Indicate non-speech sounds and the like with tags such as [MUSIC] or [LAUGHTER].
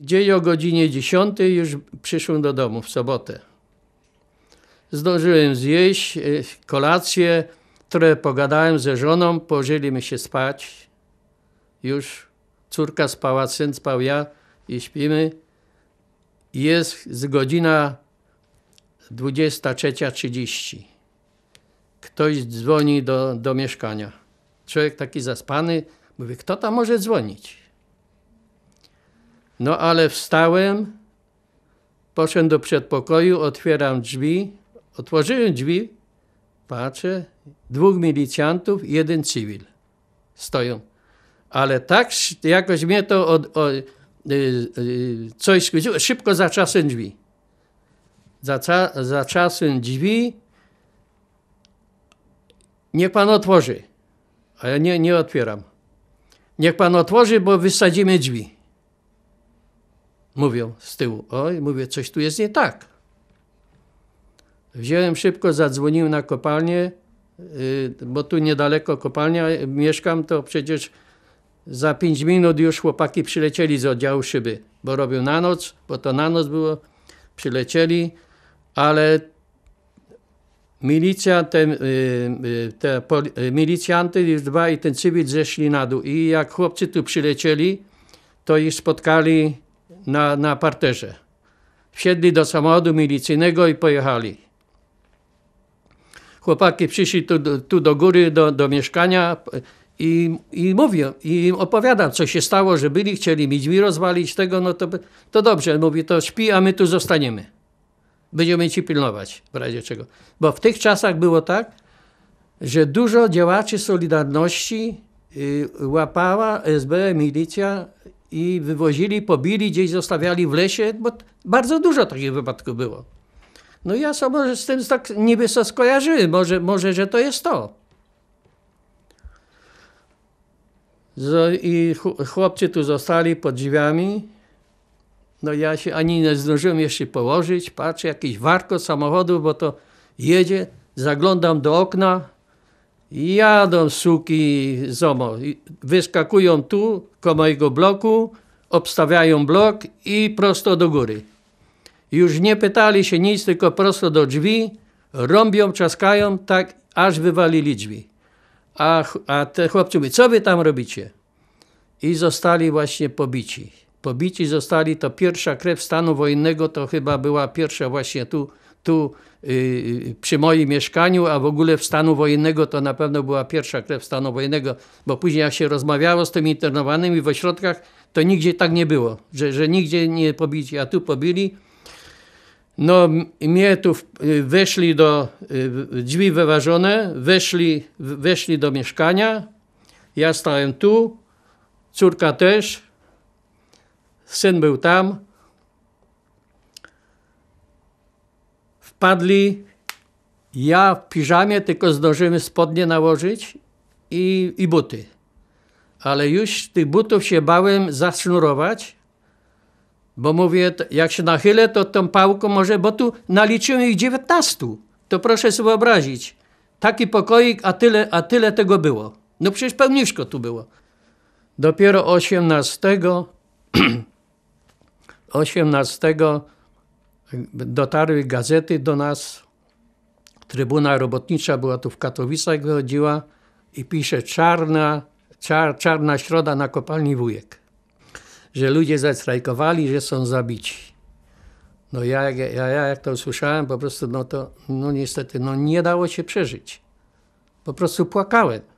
Dzień o godzinie 10 już przyszłem do domu w sobotę. Zdążyłem zjeść e, kolację, które pogadałem ze żoną, położyliśmy się spać. Już córka spała, syn spał, ja i śpimy. Jest z godzina 23.30. Ktoś dzwoni do, do mieszkania. Człowiek taki zaspany, mówi, kto tam może dzwonić? No ale wstałem, poszedłem do przedpokoju, otwieram drzwi, otworzyłem drzwi, patrzę, dwóch milicjantów i jeden cywil stoją. Ale tak jakoś mnie to od, o, y, y, coś skudziło, szybko czasem drzwi. za czasem drzwi, niech pan otworzy. A ja nie, nie otwieram. Niech pan otworzy, bo wysadzimy drzwi. Mówią z tyłu. Oj, mówię, coś tu jest nie tak. Wziąłem szybko, zadzwoniłem na kopalnię, y, bo tu niedaleko kopalnia mieszkam, to przecież za pięć minut już chłopaki przylecieli z oddziału szyby, bo robił na noc, bo to na noc było, przylecieli, ale milicja, te, y, y, te milicjanty już dwa i ten cywil zeszli na dół i jak chłopcy tu przylecieli, to ich spotkali na, na parterze. Wsiedli do samochodu milicyjnego i pojechali. Chłopaki przyszli tu, tu do góry, do, do mieszkania i, i mówię, i opowiadam, co się stało, że byli, chcieli mi drzwi rozwalić, tego, no to, to dobrze, mówi, to śpi, a my tu zostaniemy. Będziemy ci pilnować, w razie czego. Bo w tych czasach było tak, że dużo działaczy Solidarności y, łapała SB, milicja i wywozili, pobili, gdzieś zostawiali w lesie, bo bardzo dużo takich wypadków było. No ja sobie z tym tak niby sobie skojarzyłem, może, może, że to jest to. I chłopcy tu zostali pod drzwiami. No ja się ani nie zdążyłem jeszcze położyć, patrzę, jakiś warko samochodu, bo to jedzie, zaglądam do okna, Jadą suki ZOMO. Wyskakują tu, ko mojego bloku, obstawiają blok i prosto do góry. Już nie pytali się nic, tylko prosto do drzwi, rąbią, czaskają, tak aż wywalili drzwi. A, a te chłopcy mówią, co wy tam robicie? I zostali właśnie pobici. Pobici zostali, to pierwsza krew stanu wojennego, to chyba była pierwsza właśnie tu tu y, y, przy moim mieszkaniu, a w ogóle w stanu wojennego to na pewno była pierwsza krew stanu wojennego, bo później jak się rozmawiało z tymi internowanymi w ośrodkach, to nigdzie tak nie było, że, że nigdzie nie pobili, a tu pobili. No mnie tu y, weszli do, drzwi wyważone, weszli, weszli do mieszkania, ja stałem tu, córka też, syn był tam, wpadli, ja w piżamie, tylko zdążymy spodnie nałożyć i, i buty. Ale już tych butów się bałem zasznurować, bo mówię, jak się nachylę, to tą pałką może, bo tu naliczyłem ich 19. To proszę sobie wyobrazić. Taki pokoik, a tyle, a tyle tego było. No przecież pełniszko tu było. Dopiero 18, 18 [CLEARS THROAT] Dotarły gazety do nas. Trybuna Robotnicza była tu w Katowicach, wychodziła i pisze czarna, czar, czarna środa na kopalni Wujek. Że ludzie zastrajkowali, że są zabici. No ja, ja, ja jak to usłyszałem, po prostu no to no niestety no nie dało się przeżyć. Po prostu płakałem.